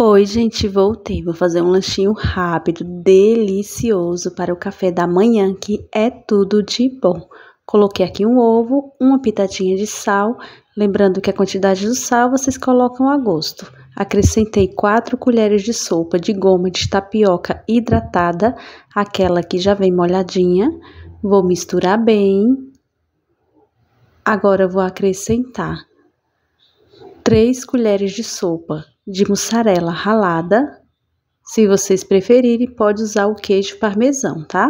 Oi, gente, voltei. Vou fazer um lanchinho rápido, delicioso para o café da manhã, que é tudo de bom. Coloquei aqui um ovo, uma pitadinha de sal. Lembrando que a quantidade do sal vocês colocam a gosto. Acrescentei 4 colheres de sopa de goma de tapioca hidratada, aquela que já vem molhadinha. Vou misturar bem. Agora vou acrescentar 3 colheres de sopa de mussarela ralada. Se vocês preferirem, pode usar o queijo parmesão, tá?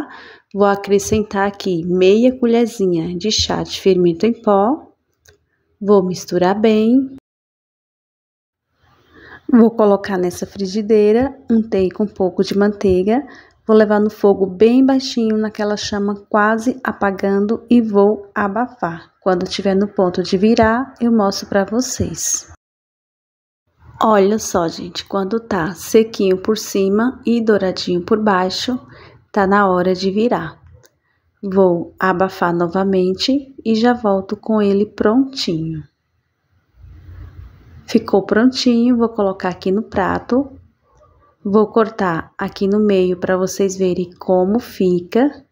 Vou acrescentar aqui meia colherzinha de chá de fermento em pó. Vou misturar bem. Vou colocar nessa frigideira, untei com um pouco de manteiga. Vou levar no fogo bem baixinho, naquela chama quase apagando e vou abafar. Quando tiver no ponto de virar, eu mostro para vocês. Olha só, gente, quando tá sequinho por cima e douradinho por baixo, tá na hora de virar. Vou abafar novamente e já volto com ele prontinho. Ficou prontinho, vou colocar aqui no prato. Vou cortar aqui no meio para vocês verem como fica.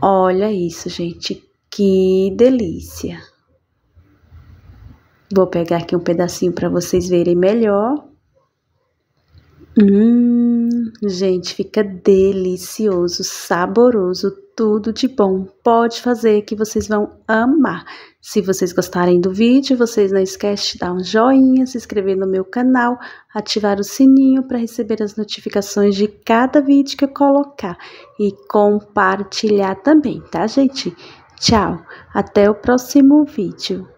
Olha isso, gente, que delícia! Vou pegar aqui um pedacinho para vocês verem melhor. Hum, gente, fica delicioso, saboroso, tudo de bom. Pode fazer que vocês vão amar. Se vocês gostarem do vídeo, vocês não esquecem de dar um joinha, se inscrever no meu canal, ativar o sininho para receber as notificações de cada vídeo que eu colocar e compartilhar também, tá, gente? Tchau, até o próximo vídeo.